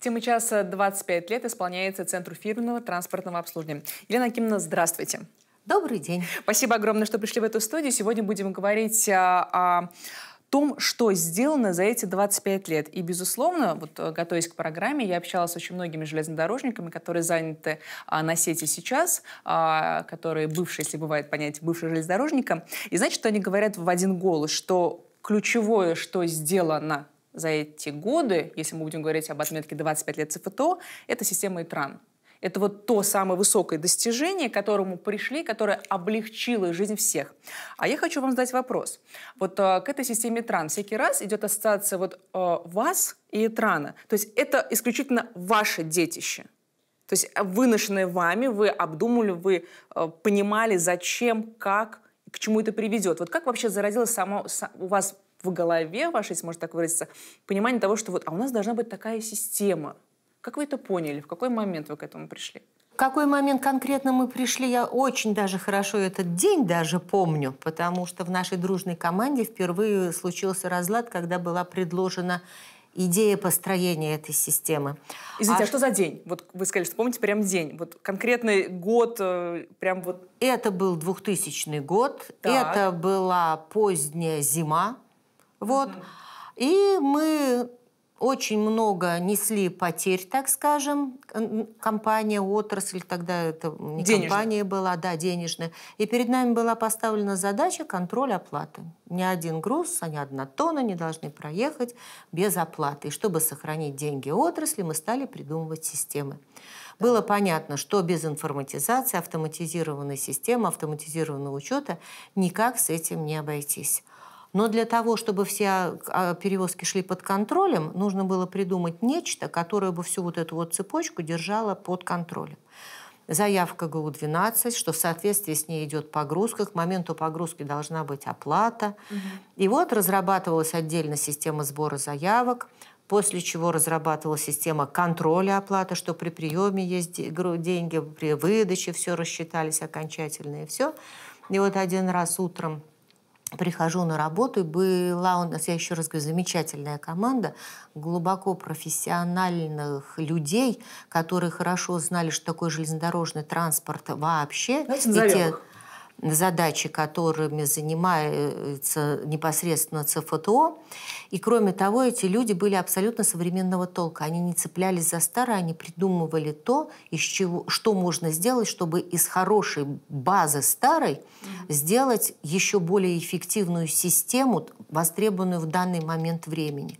Тема часа 25 лет исполняется Центру фирменного транспортного обслуживания. Елена Кимна, здравствуйте. Добрый день. Спасибо огромное, что пришли в эту студию. Сегодня будем говорить о, а, о том, что сделано за эти 25 лет. И, безусловно, вот э, готовясь к программе, я общалась с очень многими железнодорожниками, которые заняты а, на сети сейчас, а, которые бывшие, если бывает понятие бывшие железнодорожника. И знаете, что они говорят в один голос, что ключевое, что сделано за эти годы, если мы будем говорить об отметке 25 лет ЦФТО, это система ИТРАН. Это вот то самое высокое достижение, к которому пришли, которое облегчило жизнь всех. А я хочу вам задать вопрос. Вот э, к этой системе ТРАН всякий раз идет ассоциация вот э, вас и ТРАНа. То есть это исключительно ваше детище. То есть э, выношенное вами, вы обдумывали, вы э, понимали, зачем, как, к чему это приведет. Вот как вообще зародилась само, у вас в голове вашей, если можно так выразиться, понимание того, что вот, а у нас должна быть такая система. Как вы это поняли? В какой момент вы к этому пришли? В какой момент конкретно мы пришли, я очень даже хорошо этот день даже помню, потому что в нашей дружной команде впервые случился разлад, когда была предложена идея построения этой системы. Извините, а, а что за день? Вот вы сказали, что помните прям день. Вот конкретный год, э, прям вот... Это был 2000 год, так. это была поздняя зима, вот. И мы очень много несли потерь, так скажем, компания, отрасль, тогда это не денежная. компания была, да, денежная. И перед нами была поставлена задача контроль оплаты. Ни один груз, ни одна тонна не должны проехать без оплаты. И чтобы сохранить деньги отрасли, мы стали придумывать системы. Было понятно, что без информатизации, автоматизированной системы, автоматизированного учета никак с этим не обойтись. Но для того, чтобы все а, перевозки шли под контролем, нужно было придумать нечто, которое бы всю вот эту вот цепочку держало под контролем. Заявка ГУ-12, что в соответствии с ней идет погрузка, к моменту погрузки должна быть оплата. Угу. И вот разрабатывалась отдельно система сбора заявок, после чего разрабатывалась система контроля оплаты, что при приеме есть деньги, при выдаче все рассчитались окончательно и все. И вот один раз утром прихожу на работу, и была у нас, я еще раз говорю, замечательная команда глубоко профессиональных людей, которые хорошо знали, что такое железнодорожный транспорт вообще. Давайте назовем те, их задачи, которыми занимается непосредственно ЦФТО. И кроме того, эти люди были абсолютно современного толка. Они не цеплялись за старое, они придумывали то, из чего, что можно сделать, чтобы из хорошей базы старой mm-hmm. сделать еще более эффективную систему, востребованную в данный момент времени.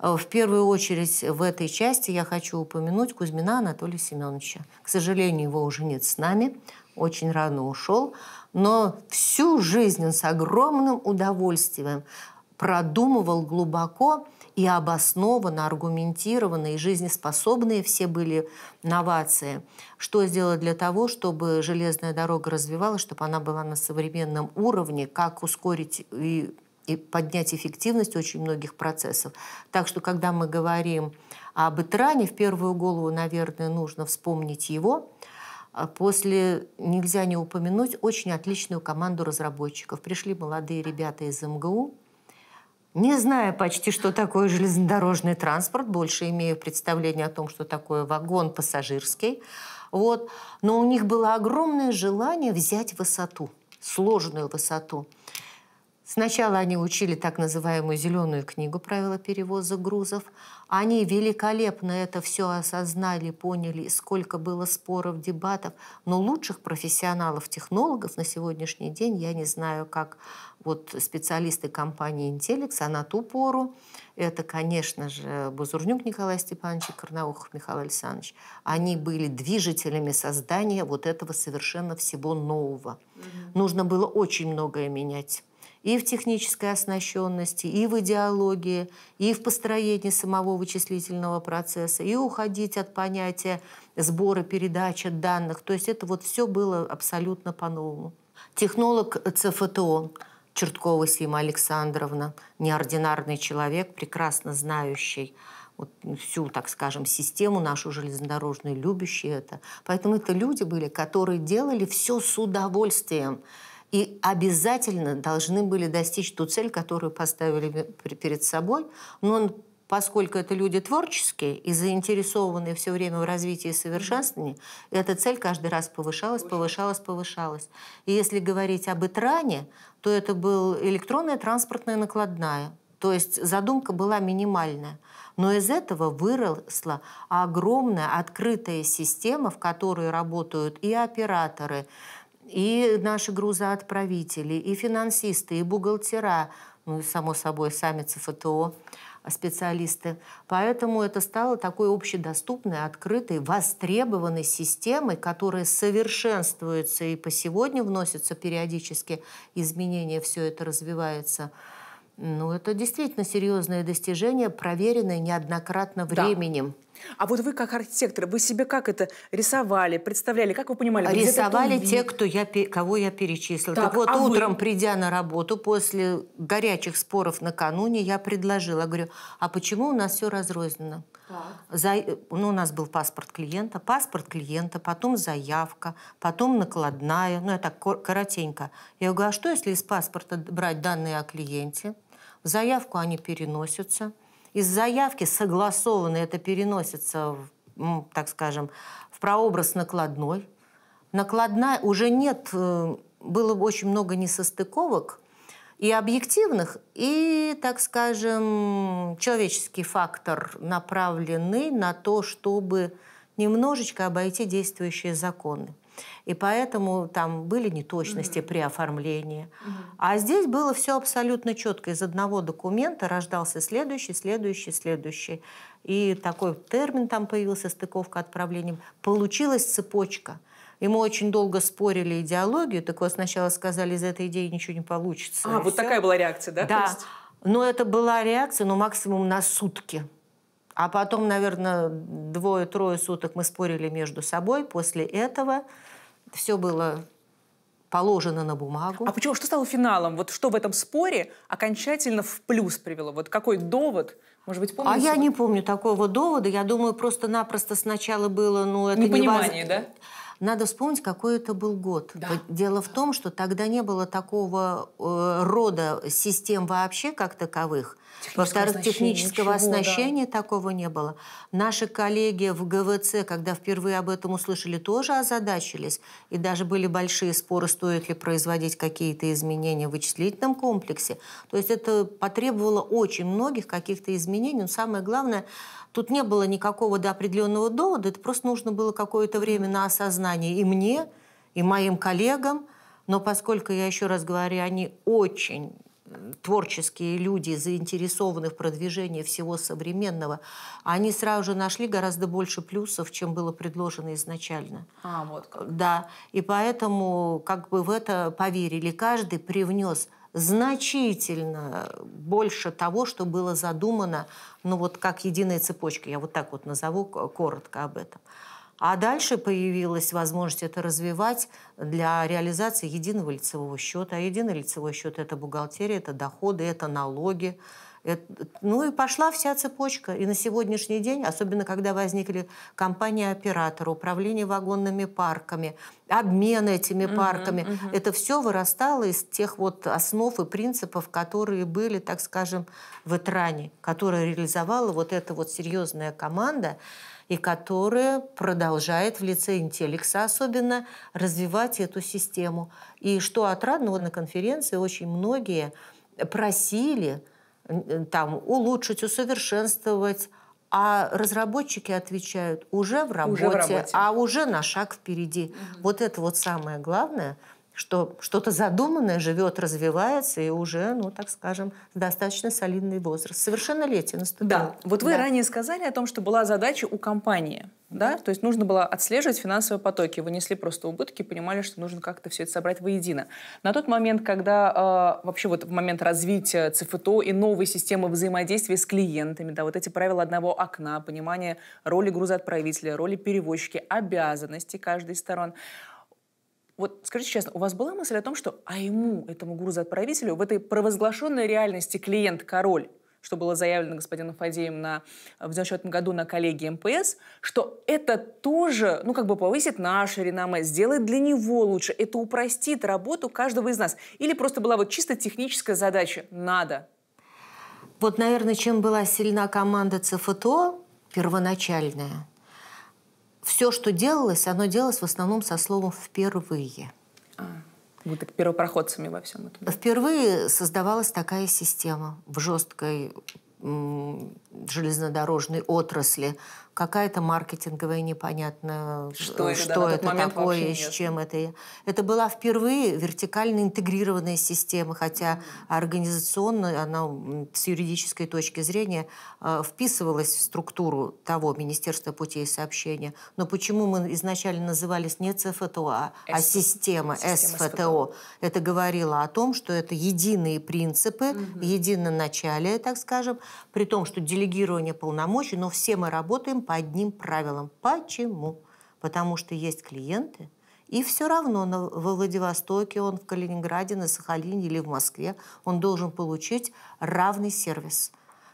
Э, в первую очередь в этой части я хочу упомянуть Кузьмина Анатолия Семеновича. К сожалению, его уже нет с нами, очень рано ушел но всю жизнь он с огромным удовольствием продумывал глубоко и обоснованно, аргументированно и жизнеспособные все были новации. Что сделать для того, чтобы железная дорога развивалась, чтобы она была на современном уровне, как ускорить и, и поднять эффективность очень многих процессов. Так что, когда мы говорим об Итране, в первую голову, наверное, нужно вспомнить его – а после нельзя не упомянуть очень отличную команду разработчиков. Пришли молодые ребята из МГУ, не зная почти, что такое железнодорожный транспорт, больше имея представление о том, что такое вагон пассажирский. Вот. Но у них было огромное желание взять высоту, сложную высоту. Сначала они учили так называемую «зеленую книгу» правила перевоза грузов. Они великолепно это все осознали, поняли, сколько было споров, дебатов. Но лучших профессионалов, технологов на сегодняшний день я не знаю, как вот специалисты компании «Интеллекс», а на ту пору это, конечно же, Бузурнюк Николай Степанович и Карнаухов Михаил Александрович. Они были движителями создания вот этого совершенно всего нового. Угу. Нужно было очень многое менять и в технической оснащенности, и в идеологии, и в построении самого вычислительного процесса, и уходить от понятия сбора, передачи данных. То есть это вот все было абсолютно по-новому. Технолог ЦФТО Черткова Сима Александровна, неординарный человек, прекрасно знающий вот всю, так скажем, систему нашу железнодорожную, любящие это. Поэтому это люди были, которые делали все с удовольствием и обязательно должны были достичь ту цель, которую поставили перед собой. Но он, поскольку это люди творческие и заинтересованные все время в развитии и совершенствовании, эта цель каждый раз повышалась, повышалась, повышалась. И если говорить об Итране, то это был электронная транспортная накладная. То есть задумка была минимальная. Но из этого выросла огромная открытая система, в которой работают и операторы, и наши грузоотправители, и финансисты, и бухгалтера, ну и, само собой, сами ЦФТО специалисты. Поэтому это стало такой общедоступной, открытой, востребованной системой, которая совершенствуется и по сегодня вносятся периодически изменения, все это развивается. Ну, это действительно серьезное достижение, проверенное неоднократно временем. Да. А вот вы как архитектор, вы себе как это рисовали, представляли, как вы понимали? Вы рисовали те, кто я, кого я перечислила. Так, так вот, а утром, вы... придя на работу, после горячих споров накануне, я предложила, говорю, а почему у нас все разрознено? За, ну, у нас был паспорт клиента, паспорт клиента, потом заявка, потом накладная, ну, это коротенько. Я говорю, а что, если из паспорта брать данные о клиенте? В заявку они переносятся – из заявки согласованно это переносится, в, так скажем, в прообраз накладной. Накладная уже нет, э, было очень много несостыковок, и объективных, и, так скажем, человеческий фактор направлены на то, чтобы немножечко обойти действующие законы. И поэтому там были неточности угу. при оформлении. Угу. А здесь было все абсолютно четко. Из одного документа рождался следующий, следующий, следующий. И такой термин там появился, стыковка отправлением. Получилась цепочка. И мы очень долго спорили идеологию, так вот сначала сказали, из этой идеи ничего не получится. А, вот все. такая была реакция, да? Да. Но ну, это была реакция, но ну, максимум на сутки. А потом, наверное, двое-трое суток мы спорили между собой. После этого все было положено на бумагу. А почему? Что стало финалом? Вот что в этом споре окончательно в плюс привело? Вот какой довод? Может быть, помните? А я не помню такого довода. Я думаю, просто-напросто сначала было, ну, это Непонимание, невоз... да? Надо вспомнить, какой это был год. Да. Дело в том, что тогда не было такого э, рода систем вообще как таковых. Типа Во-вторых, технического оснащения да. такого не было. Наши коллеги в ГВЦ, когда впервые об этом услышали, тоже озадачились. И даже были большие споры, стоит ли производить какие-то изменения в вычислительном комплексе. То есть это потребовало очень многих каких-то изменений. Но самое главное, тут не было никакого до определенного довода. Это просто нужно было какое-то время на осознание и мне, и моим коллегам. Но поскольку, я еще раз говорю, они очень творческие люди, заинтересованы в продвижении всего современного, они сразу же нашли гораздо больше плюсов, чем было предложено изначально. А, вот как. Да, и поэтому как бы в это поверили. Каждый привнес значительно больше того, что было задумано, ну вот как единая цепочка, я вот так вот назову коротко об этом. А дальше появилась возможность это развивать для реализации единого лицевого счета. А единый лицевой счет – это бухгалтерия, это доходы, это налоги. Это, ну и пошла вся цепочка. И на сегодняшний день, особенно когда возникли компании-операторы, управление вагонными парками, обмен этими угу, парками, угу. это все вырастало из тех вот основ и принципов, которые были, так скажем, в Итране, которые реализовала вот эта вот серьезная команда и которая продолжает в лице интеллекса особенно развивать эту систему. И что отрадно, вот на конференции очень многие просили э, там, улучшить, усовершенствовать а разработчики отвечают уже в работе, уже в работе. а уже на шаг впереди. Угу. Вот это вот самое главное – что что-то задуманное живет, развивается и уже, ну, так скажем, достаточно солидный возраст. Совершеннолетие наступило. Да, вот вы да. ранее сказали о том, что была задача у компании, да? да, то есть нужно было отслеживать финансовые потоки. Вы несли просто убытки, понимали, что нужно как-то все это собрать воедино. На тот момент, когда э, вообще вот в момент развития ЦФТО и новой системы взаимодействия с клиентами, да, вот эти правила одного окна, понимание роли грузоотправителя, роли перевозчика, обязанности каждой из сторон – вот скажите честно, у вас была мысль о том, что а ему, этому грузоотправителю, в этой провозглашенной реальности клиент-король, что было заявлено господином Фадеем на, э, в 94 году на коллегии МПС, что это тоже, ну, как бы повысит наше реноме, сделает для него лучше, это упростит работу каждого из нас. Или просто была вот чисто техническая задача «надо». Вот, наверное, чем была сильна команда ЦФТО первоначальная – все, что делалось, оно делалось в основном со словом «впервые». А, вы первопроходцами во всем этом. Впервые создавалась такая система в жесткой железнодорожной отрасли, какая-то маркетинговая непонятно, что, э, это, да, это такое, с чем нет. это. Это была впервые вертикально интегрированная система, хотя организационно она с юридической точки зрения э, вписывалась в структуру того Министерства путей сообщения. Но почему мы изначально назывались не ЦФТО, а, а система, СФТО? Это говорило о том, что это единые принципы, единое начале, так скажем, при том, что делегация делегирование полномочий, но все мы работаем по одним правилам. Почему? Потому что есть клиенты, и все равно на, во Владивостоке, он в Калининграде, на Сахалине или в Москве, он должен получить равный сервис.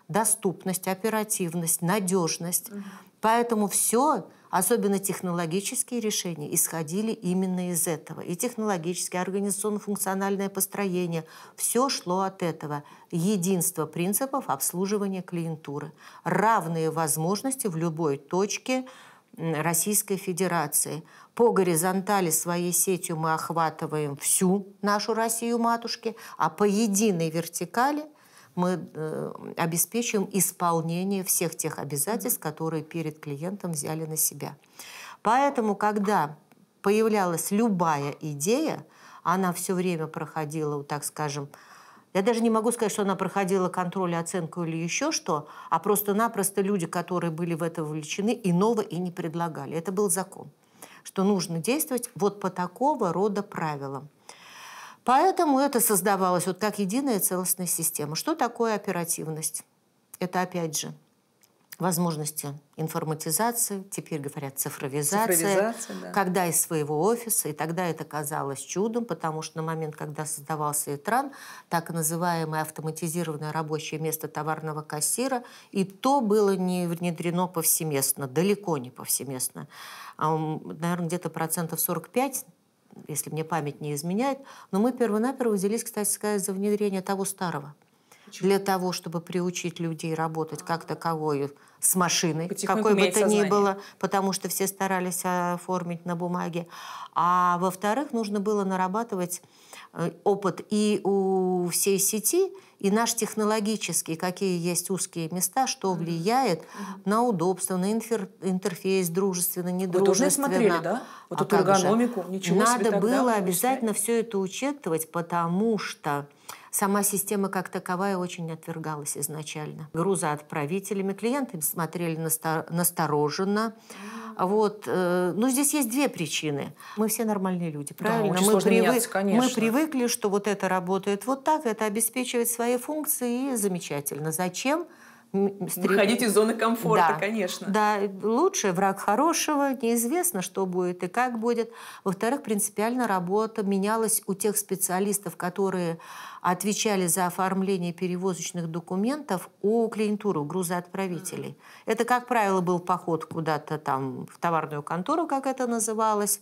Доступность, оперативность, надежность. Угу. Поэтому все особенно технологические решения, исходили именно из этого. И технологическое, организационно-функциональное построение, все шло от этого. Единство принципов обслуживания клиентуры. Равные возможности в любой точке Российской Федерации. По горизонтали своей сетью мы охватываем всю нашу Россию матушки, а по единой вертикали – мы э, обеспечиваем исполнение всех тех обязательств, которые перед клиентом взяли на себя. Поэтому, когда появлялась любая идея, она все время проходила, так скажем, я даже не могу сказать, что она проходила контроль, оценку или еще что, а просто-напросто люди, которые были в это вовлечены, иного и не предлагали. Это был закон, что нужно действовать вот по такого рода правилам. Поэтому это создавалось вот как единая целостная система. Что такое оперативность? Это опять же возможности информатизации, теперь говорят цифровизация, цифровизация да. когда из своего офиса, и тогда это казалось чудом, потому что на момент, когда создавался ЭТРАН, так называемое автоматизированное рабочее место товарного кассира, и то было не внедрено повсеместно, далеко не повсеместно. Наверное, где-то процентов 45 если мне память не изменяет, но мы перво-наперво взялись, кстати сказать, за внедрение того старого. Почему? Для того, чтобы приучить людей работать как а. таковой с машиной, Потихоньку какой бы то сознание. ни было, потому что все старались оформить на бумаге. А во-вторых, нужно было нарабатывать э, опыт и у всей сети, и наш технологический, какие есть узкие места, что влияет mm-hmm. на удобство, на инфер, интерфейс, дружественно, недружественно. Вы тоже смотрели, да? Вот а эту эргономику, ничего Надо себе тогда, было обязательно все это учитывать, потому что Сама система как таковая очень отвергалась изначально. груза Грузоотправителями клиенты смотрели настороженно. Вот. Э, но ну, здесь есть две причины. Мы все нормальные люди, правильно? Да, мы, привык... мы привыкли, что вот это работает вот так, это обеспечивает свои функции, и замечательно. Зачем? Стрек... Выходить из зоны комфорта, да. конечно. Да, лучше враг хорошего, неизвестно, что будет и как будет. Во-вторых, принципиально работа менялась у тех специалистов, которые отвечали за оформление перевозочных документов у клиентуры, у грузоотправителей. Mm-hmm. Это, как правило, был поход куда-то там в товарную контору, как это называлось,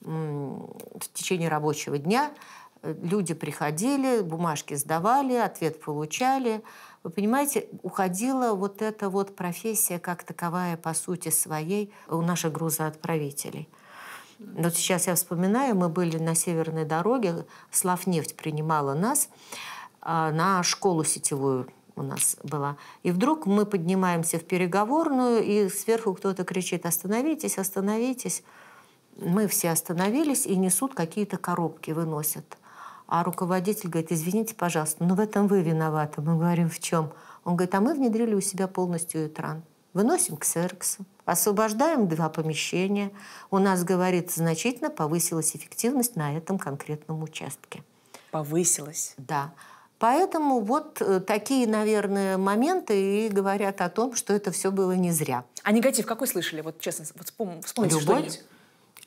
в течение рабочего дня. Люди приходили, бумажки сдавали, ответ получали – вы понимаете, уходила вот эта вот профессия как таковая по сути своей у наших грузоотправителей. Вот сейчас я вспоминаю, мы были на северной дороге, Славнефть принимала нас а, на школу сетевую у нас была. И вдруг мы поднимаемся в переговорную, и сверху кто-то кричит «Остановитесь, остановитесь!» Мы все остановились и несут какие-то коробки, выносят. А руководитель говорит, извините, пожалуйста, но в этом вы виноваты. Мы говорим, в чем? Он говорит, а мы внедрили у себя полностью экран. Выносим к серксу, освобождаем два помещения. У нас, говорит, значительно повысилась эффективность на этом конкретном участке. Повысилась? Да. Поэтому вот э, такие, наверное, моменты и говорят о том, что это все было не зря. А негатив какой слышали? Вот честно, вот вспомните Любой. что-нибудь.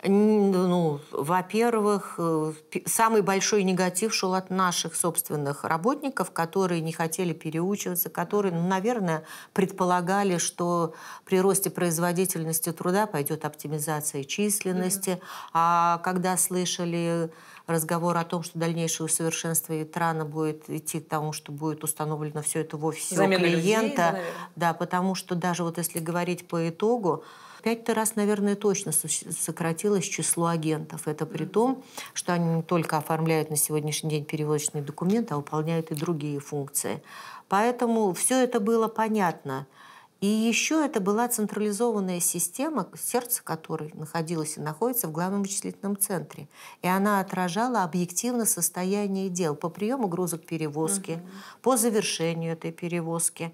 Ну, во-первых, э, самый большой негатив шел от наших собственных работников, которые не хотели переучиваться, которые, ну, наверное, предполагали, что при росте производительности труда пойдет оптимизация численности. Mm -hmm. А когда слышали разговор о том, что дальнейшее усовершенствование трана будет идти к тому, что будет установлено все это в офисе Замена у клиента. Людей, да, да, потому что даже вот если говорить по итогу, пять-то раз, наверное, точно сократилось число агентов. Это при том, что они не только оформляют на сегодняшний день перевозочные документы, а выполняют и другие функции. Поэтому все это было понятно. И еще это была централизованная система, сердце которой находилось и находится в главном вычислительном центре. И она отражала объективно состояние дел по приему грузок перевозки, угу. по завершению этой перевозки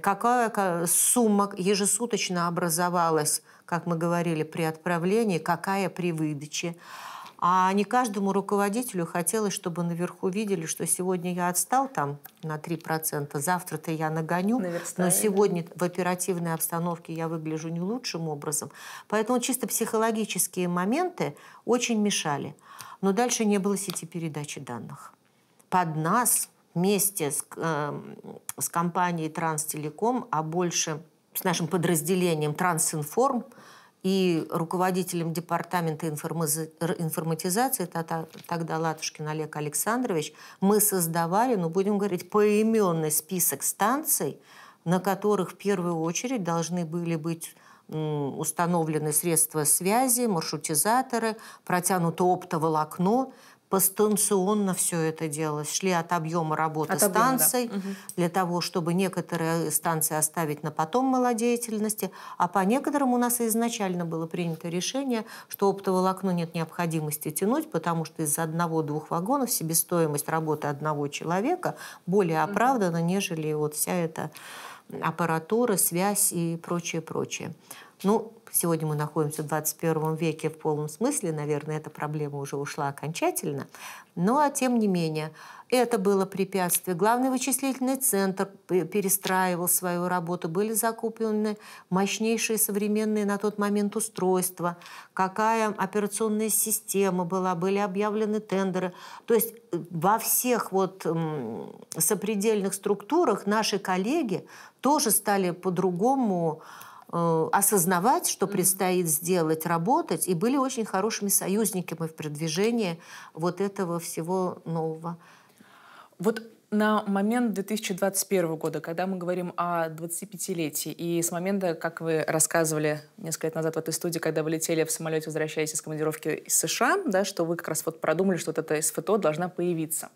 какая сумма ежесуточно образовалась, как мы говорили, при отправлении, какая при выдаче. А не каждому руководителю хотелось, чтобы наверху видели, что сегодня я отстал там на 3%, завтра-то я нагоню, Наверстаю. но сегодня в оперативной обстановке я выгляжу не лучшим образом. Поэтому чисто психологические моменты очень мешали. Но дальше не было сети передачи данных. Под нас вместе с, э, с компанией «Транстелеком», а больше с нашим подразделением «Трансинформ», и руководителем департамента информатизации это тогда Латушкин Олег Александрович, мы создавали, ну, будем говорить, поименный список станций, на которых в первую очередь должны были быть установлены средства связи, маршрутизаторы, протянуто оптоволокно, постанционно все это делалось. Шли от объема работы от объема, станций да. Угу. для того, чтобы некоторые станции оставить на потом малодеятельности, а по некоторым у нас изначально было принято решение, что оптоволокно нет необходимости тянуть, потому что из одного-двух вагонов себестоимость работы одного человека более оправдана, угу. нежели вот вся эта аппаратура, связь и прочее, прочее. Ну, Сегодня мы находимся в 21 веке в полном смысле, наверное, эта проблема уже ушла окончательно. Но, а тем не менее, это было препятствие. Главный вычислительный центр перестраивал свою работу, были закуплены мощнейшие современные на тот момент устройства, какая операционная система была, были объявлены тендеры. То есть э, во всех вот сопредельных структурах наши коллеги тоже стали по-другому Э, осознавать, что предстоит сделать, работать, и были очень хорошими союзниками в продвижении вот этого всего нового. Вот на момент 2021 года, когда мы говорим о 25-летии, и с момента, как вы рассказывали несколько лет назад в этой студии, когда вы летели в самолете, возвращаясь из командировки из США, да, что вы как раз вот продумали, что вот эта СФТО должна появиться.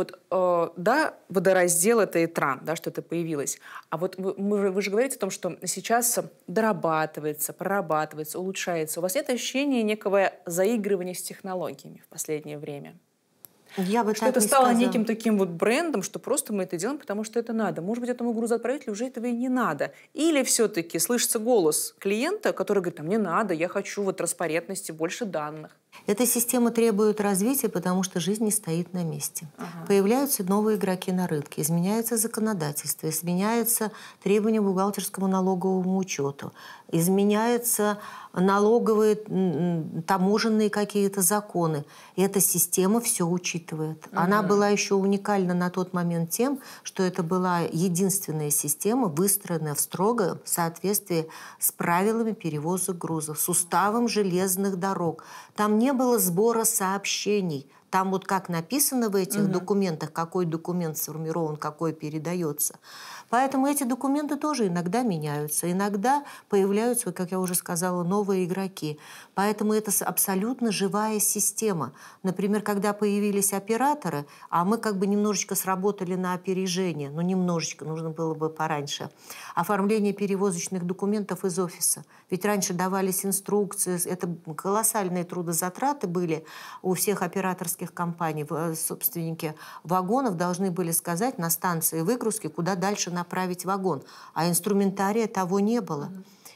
Вот, э, да, водораздел — это экран, да, что это появилось. А вот вы, мы, вы же говорите о том, что сейчас дорабатывается, прорабатывается, улучшается. У вас нет ощущения некого заигрывания с технологиями в последнее время? Я бы что это стало сказала. неким таким вот брендом, что просто мы это делаем, потому что это надо. Может быть, этому грузоотправителю уже этого и не надо. Или все-таки слышится голос клиента, который говорит, а мне надо, я хочу вот транспарентности, больше данных. Эта система требует развития, потому что жизнь не стоит на месте. Ага. Появляются новые игроки на рынке, изменяется законодательство, изменяются требования к бухгалтерскому налоговому учету, изменяются налоговые, таможенные какие-то законы. И эта система все учитывает. Ага. Она была еще уникальна на тот момент тем, что это была единственная система, выстроенная в строгом соответствии с правилами перевоза грузов, с уставом железных дорог. Там не было сбора сообщений. Там вот как написано в этих угу. документах, какой документ сформирован, какой передается. Поэтому эти документы тоже иногда меняются, иногда появляются, как я уже сказала, новые игроки. Поэтому это абсолютно живая система. Например, когда появились операторы, а мы как бы немножечко сработали на опережение, ну немножечко, нужно было бы пораньше, оформление перевозочных документов из офиса. Ведь раньше давались инструкции, это колоссальные трудозатраты были у всех операторских компаний. Э, собственники вагонов должны были сказать на станции выгрузки, куда дальше надо направить вагон, а инструментария того не было.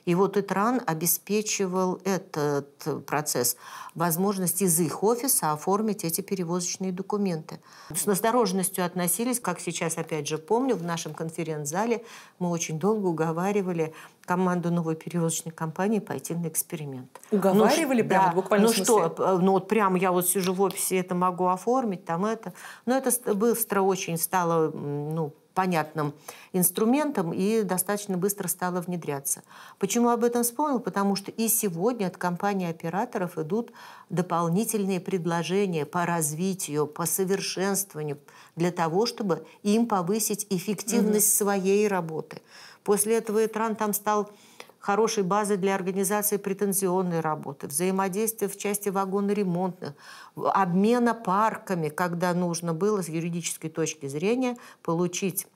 И вот ИТРАН обеспечивал этот процесс, возможность из их офиса оформить эти перевозочные документы. С настороженностью относились, как сейчас, опять же, помню, в нашем конференц-зале мы очень долго уговаривали команду новой перевозочной компании пойти на эксперимент. Уговаривали ну, прямо да, буквально? Ну смысле? что, ну вот прям я вот сижу в офисе, это могу оформить, там это. Но это быстро очень стало, ну, понятным инструментом и достаточно быстро стала внедряться. Почему об этом вспомнил? Потому что и сегодня от компаний операторов идут дополнительные предложения по развитию, по совершенствованию для того, чтобы им повысить эффективность угу. своей работы. После этого Этран там стал хорошей базой для организации претензионной работы, взаимодействия в части вагоноремонтных, обмена парками, когда нужно было с юридической точки зрения получить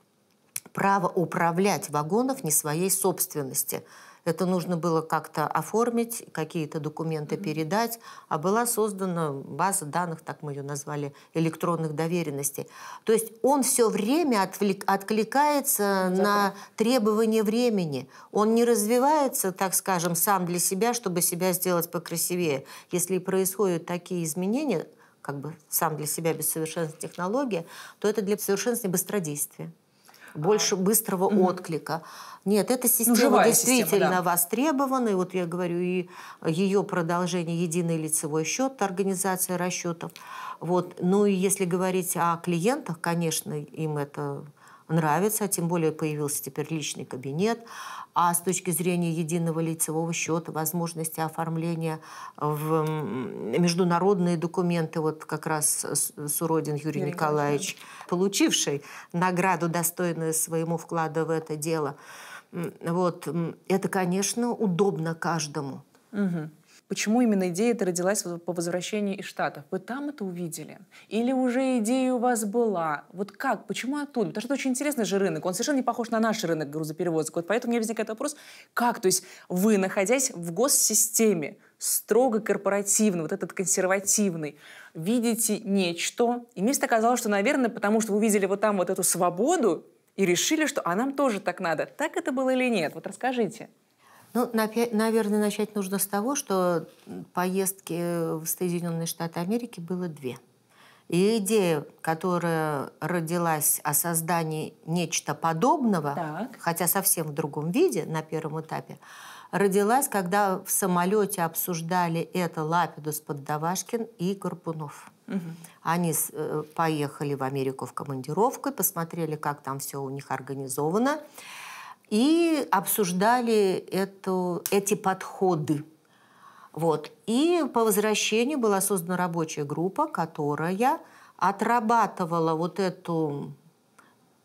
право управлять вагонов не своей собственности – это нужно было как-то оформить, какие-то документы mm -hmm. передать. А была создана база данных, так мы ее назвали, электронных доверенностей. То есть он все время отвлек, откликается Запад. на требования времени. Он не развивается, так скажем, сам для себя, чтобы себя сделать покрасивее. Если происходят такие изменения, как бы сам для себя без совершенства технологии, то это для совершенствования быстродействия больше а. быстрого угу. отклика. Нет, эта ну, система ну, действительно система, да. востребована. И вот я говорю, и ее продолжение единый лицевой счет, организация расчетов. Вот. Ну и если говорить о клиентах, конечно, им это нравится, а тем более появился теперь личный кабинет. А с точки зрения единого лицевого счета, возможности оформления в международные документы, вот как раз Суродин Юрий, Николаевич, получивший награду, достойную своему вклада в это дело, вот, это, конечно, удобно каждому. Угу. Почему именно идея эта родилась по возвращении из Штатов? Вы там это увидели? Или уже идея у вас была? Вот как? Почему оттуда? Потому что это очень интересный же рынок. Он совершенно не похож на наш рынок грузоперевозок. Вот поэтому у меня возникает вопрос, как? То есть вы, находясь в госсистеме, строго корпоративный, вот этот консервативный, видите нечто. И мне оказалось, что, наверное, потому что вы увидели вот там вот эту свободу и решили, что а нам тоже так надо. Так это было или нет? Вот расскажите. Ну, наверное, начать нужно с того, что поездки в Соединенные Штаты Америки было две. И идея, которая родилась о создании нечто подобного, так. хотя совсем в другом виде на первом этапе, родилась, когда в самолете обсуждали это Лапидус Поддавашкин и Горбунов. Угу. Они э, поехали в Америку в командировку, посмотрели, как там все у них организовано и обсуждали эту, эти подходы. Вот. И по возвращению была создана рабочая группа, которая отрабатывала вот эту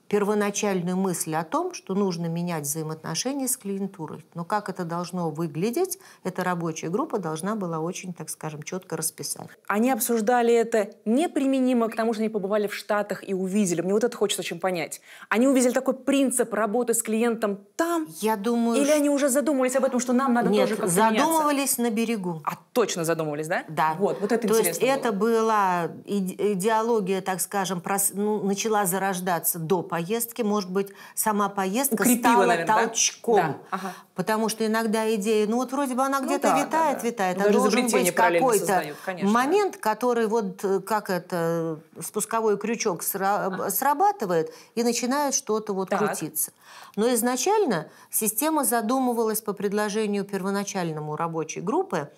первоначальную мысль о том, что нужно менять взаимоотношения с клиентурой. Но как это должно выглядеть, эта рабочая группа должна была очень, так скажем, четко расписать. Они обсуждали это неприменимо к тому, что они побывали в Штатах и увидели. Мне вот это хочется очень понять. Они увидели такой принцип работы с клиентом там? Я думаю... Или они уже задумывались об этом, что нам надо Нет, тоже как-то задумывались меняться? на берегу. А точно задумывались, да? Да. Вот, вот это То есть было. это была идеология, так скажем, прос... ну, начала зарождаться до поездки, может быть, сама поездка Укрепила, стала наверное, толчком. Да? Ага. Потому что иногда идея, ну вот вроде бы она ну где-то да, витает, да, да. витает, ну, а должен быть какой-то момент, который вот э, как это спусковой крючок э, срабатывает и начинает что-то вот так. крутиться. Но изначально система задумывалась по предложению первоначальному рабочей группы,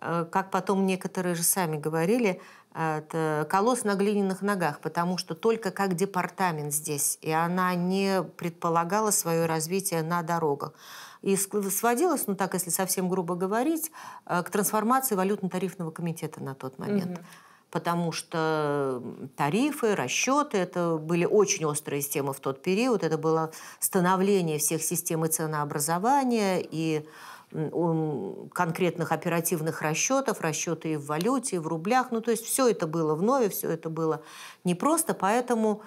э, как потом некоторые же сами говорили, Э, колосс на глиняных ногах, потому что только как департамент здесь, и она не предполагала свое развитие на дорогах. И сводилась, ну так, если совсем грубо говорить, э, к трансформации валютно-тарифного комитета на тот момент. Угу. Потому что тарифы, расчеты, это были очень острые темы в тот период. Это было становление всех систем и ценообразования, и конкретных оперативных расчетов, расчеты и в валюте, и в рублях. Ну, то есть все это было в нове, все это было непросто, поэтому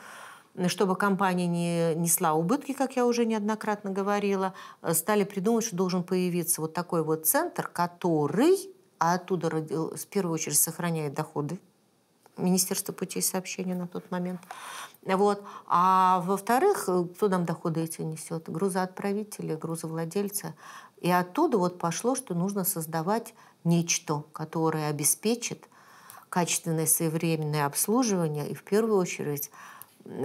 чтобы компания не несла убытки, как я уже неоднократно говорила, э, стали придумывать, что должен появиться вот такой вот центр, который, а оттуда э, в первую очередь сохраняет доходы Министерство путей сообщения на тот момент. Вот. А во-вторых, э, кто нам доходы эти несет? Грузоотправители, грузовладельцы. И оттуда вот пошло, что нужно создавать нечто, которое обеспечит качественное своевременное обслуживание и в первую очередь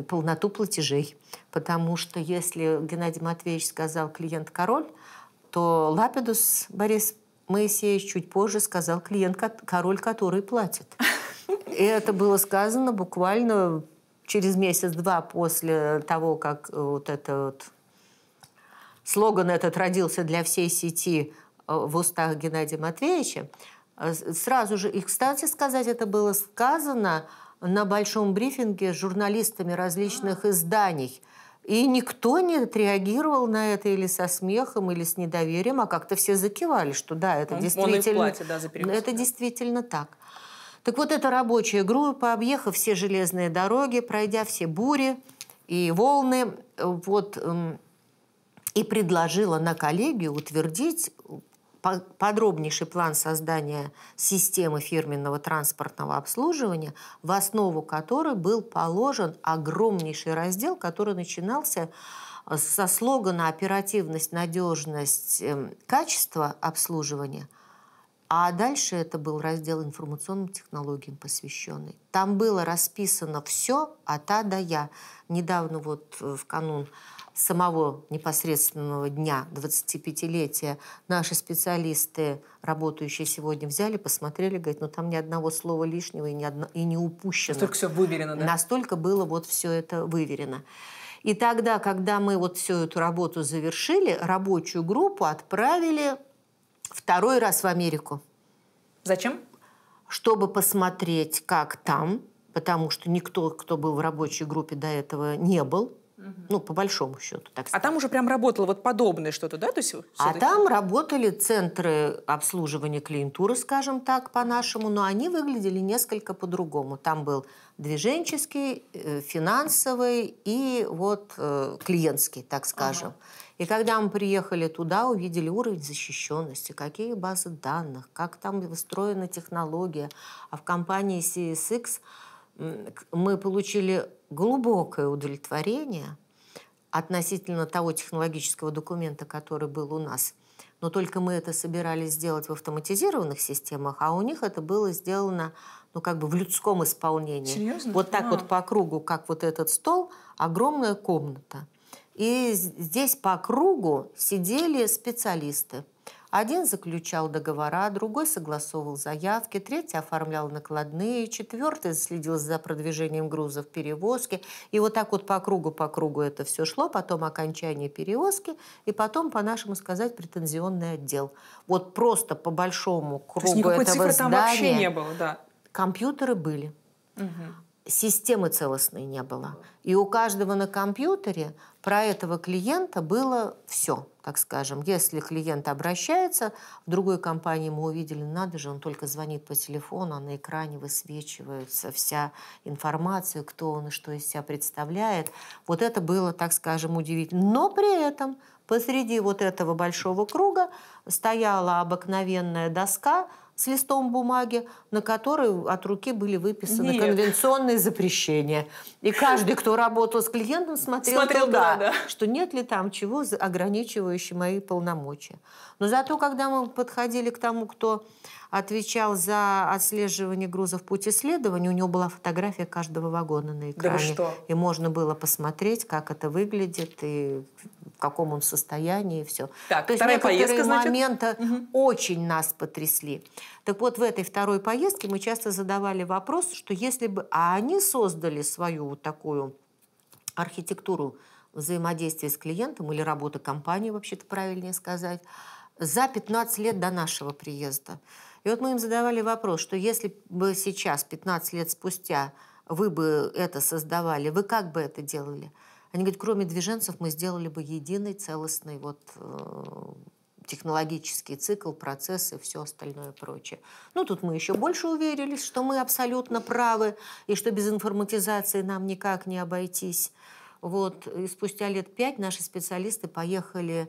полноту платежей. Потому что если Геннадий Матвеевич сказал «клиент король», то Лапидус Борис Моисеевич чуть позже сказал «клиент король, который платит». И это было сказано буквально через месяц-два после того, как э, вот этот вот слоган этот родился для всей сети э, в устах Геннадия Матвеевича, э, сразу же, и, кстати сказать, это было сказано на большом брифинге с журналистами различных изданий. И никто не отреагировал на это или со смехом, или с недоверием, а как-то все закивали, что да, это он, действительно, он платье, да, это действительно так. Так вот, эта рабочая группа, объехав все железные дороги, пройдя все бури и волны, э, вот, эм, и предложила на коллегию утвердить э, подробнейший план создания системы фирменного транспортного обслуживания, в основу которой был положен огромнейший раздел, который начинался э, со слогана «Оперативность, надежность, эм, качество обслуживания», а дальше это был раздел информационным технологиям посвященный. Там было расписано все от А до Я. Недавно вот э, в канун самого непосредственного дня 25-летия наши специалисты, работающие сегодня, взяли, посмотрели, говорят, ну там ни одного слова лишнего и ни, одно, и не упущено. Настолько все выверено, да? Настолько было вот все это выверено. И тогда, когда мы вот всю эту работу завершили, рабочую группу отправили второй раз в Америку. Зачем? Чтобы посмотреть, как там, потому что никто, кто был в рабочей группе до этого, не был. Угу. Ну, по большому счету, так А там уже прям работало вот подобное что-то, да? То есть, а там работали центры обслуживания клиентуры, скажем так, по-нашему, но они выглядели несколько по-другому. Там был движенческий, э, финансовый и вот э, клиентский, так скажем. Ага. И когда мы приехали туда, увидели уровень защищенности, какие базы данных, как там выстроена технология. А в компании CSX мы получили глубокое удовлетворение относительно того технологического документа, который был у нас. Но только мы это собирались сделать в автоматизированных системах, а у них это было сделано ну, как бы в людском исполнении. Серьезно? Вот так а. вот по кругу, как вот этот стол, огромная комната – и здесь по кругу сидели специалисты. Один заключал договора, другой согласовывал заявки, третий оформлял накладные, четвертый следил за продвижением грузов перевозке, И вот так вот по кругу, по кругу это все шло, потом окончание перевозки, и потом, по-нашему сказать, претензионный отдел. Вот просто по большому кругу То есть этого цифры здания. там вообще не было, да? Компьютеры были. Угу системы целостной не было. И у каждого на компьютере про этого клиента было все, так скажем. Если клиент обращается, в другую компанию, мы увидели, надо же, он только звонит по телефону, а на экране высвечивается вся информация, кто он и что из себя представляет. Вот это было, так скажем, удивительно. Но при этом посреди вот этого большого круга стояла обыкновенная доска – с листом бумаги, на которой от руки были выписаны Нет. конвенционные запрещения. И каждый, кто работал с клиентом, смотрел, смотрел туда, туда да. что нет ли там чего, ограничивающего мои полномочия. Но зато, когда мы подходили к тому, кто отвечал за отслеживание грузов путь исследования. У него была фотография каждого вагона на экране. Да что? И можно было посмотреть, как это выглядит и в каком он состоянии и все. Так, То есть некоторые поездка, значит? моменты угу. очень нас потрясли. Так вот, в этой второй поездке мы часто задавали вопрос, что если бы... А они создали свою вот такую архитектуру взаимодействия с клиентом или работы компании, вообще-то правильнее сказать, за 15 лет до нашего приезда. И вот мы им задавали вопрос, что если бы сейчас, 15 лет спустя, вы бы это создавали, вы как бы это делали? Они говорят, кроме движенцев мы сделали бы единый, целостный вот э, технологический цикл, процессы, все остальное прочее. Ну, тут мы еще больше уверились, что мы абсолютно правы, и что без информатизации нам никак не обойтись. Вот. И спустя лет пять наши специалисты поехали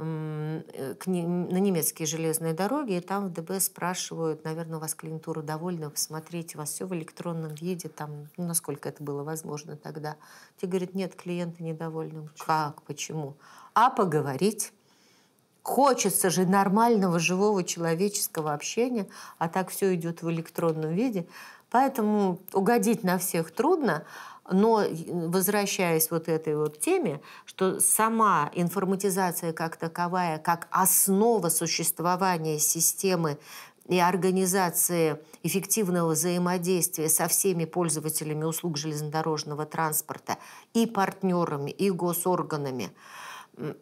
Э, к на немецкие железные дороги, и там в ДБ спрашивают, наверное, у вас клиентура довольна, посмотрите, у вас все в электронном виде, там, ну, насколько это было возможно тогда. Те говорят, нет, клиенты недовольны. Почему? Как, почему? А поговорить. Хочется же нормального, живого, человеческого общения, а так все идет в электронном виде. Поэтому угодить на всех трудно, но э, возвращаясь вот этой вот теме, что сама информатизация как таковая, как основа существования системы и организации эффективного взаимодействия со всеми пользователями услуг железнодорожного транспорта и партнерами, и госорганами,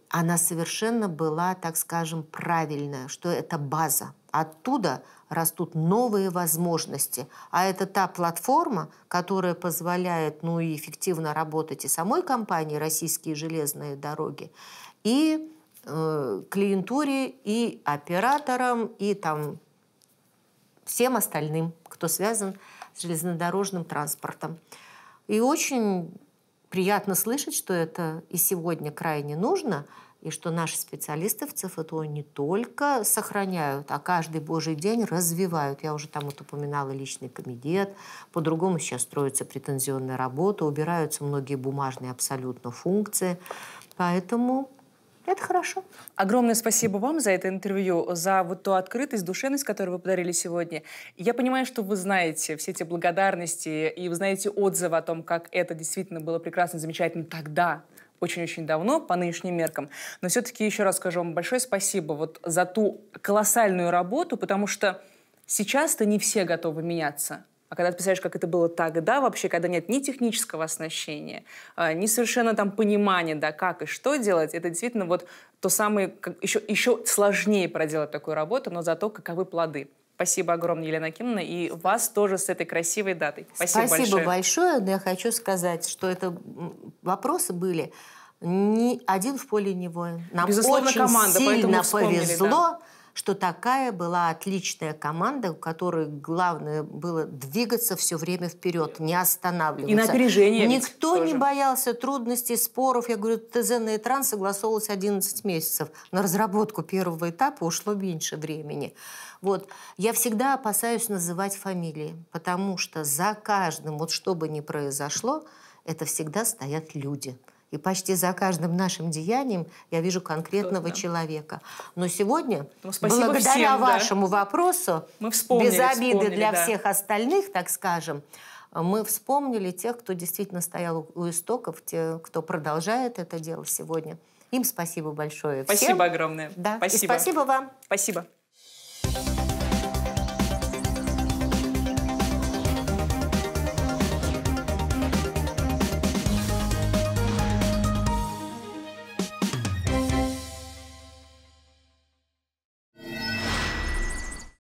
она совершенно была, так скажем, правильная, что это база. Оттуда – растут новые возможности. А это та платформа, которая позволяет ну, и эффективно работать и самой компании «Российские железные дороги», и э, клиентуре, и операторам, и там всем остальным, кто связан с железнодорожным транспортом. И очень приятно слышать, что это и сегодня крайне нужно – и что наши специалисты в ЦФТО не только сохраняют, а каждый божий день развивают. Я уже там вот упоминала личный комитет, по-другому сейчас строится претензионная работа, убираются многие бумажные абсолютно функции. Поэтому это хорошо. Огромное спасибо вам за это интервью, за вот ту открытость, душевность, которую вы подарили сегодня. Я понимаю, что вы знаете все эти благодарности, и вы знаете отзывы о том, как это действительно было прекрасно, замечательно тогда, очень-очень давно, по нынешним меркам. Но все-таки еще раз скажу вам большое спасибо вот за ту колоссальную работу, потому что сейчас-то не все готовы меняться. А когда ты представляешь, как это было тогда вообще, когда нет ни технического оснащения, а, ни совершенно там понимания, да, как и что делать, это действительно вот то самое, еще, еще сложнее проделать такую работу, но зато каковы плоды. Спасибо огромное, Елена Кимовна, и вас тоже с этой красивой датой. Спасибо, Спасибо большое. большое. Но я хочу сказать, что это вопросы были ни один в поле не воин. Нам Безусловно, очень команда, сильно повезло. Да что такая была отличная команда, у которой главное было двигаться все время вперед, не останавливаться. И напряжение. Никто не боялся трудностей, споров. Я говорю, ТЗ на Итран согласовывалось 11 месяцев. На разработку первого этапа ушло меньше времени. Вот. Я всегда опасаюсь называть фамилии, потому что за каждым, вот что бы ни произошло, это всегда стоят люди. И почти за каждым нашим деянием я вижу конкретного да. человека. Но сегодня, ну, благодаря всем, вашему да. вопросу, мы вспомнили, без обиды для да. всех остальных, так скажем, мы вспомнили тех, кто действительно стоял у истоков, те, кто продолжает это дело сегодня. Им спасибо большое. Спасибо всем. огромное. Да. Спасибо. И спасибо вам. Спасибо.